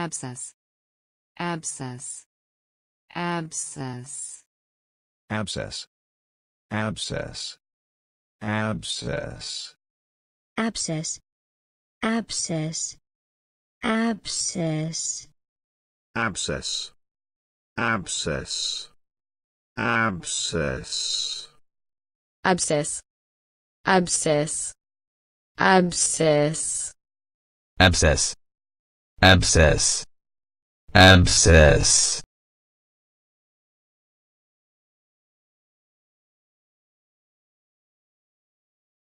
abscess abscess abscess abscess abscess abscess abscess abscess abscess abscess abscess abscess abscess abscess abscess abscess abscess abscess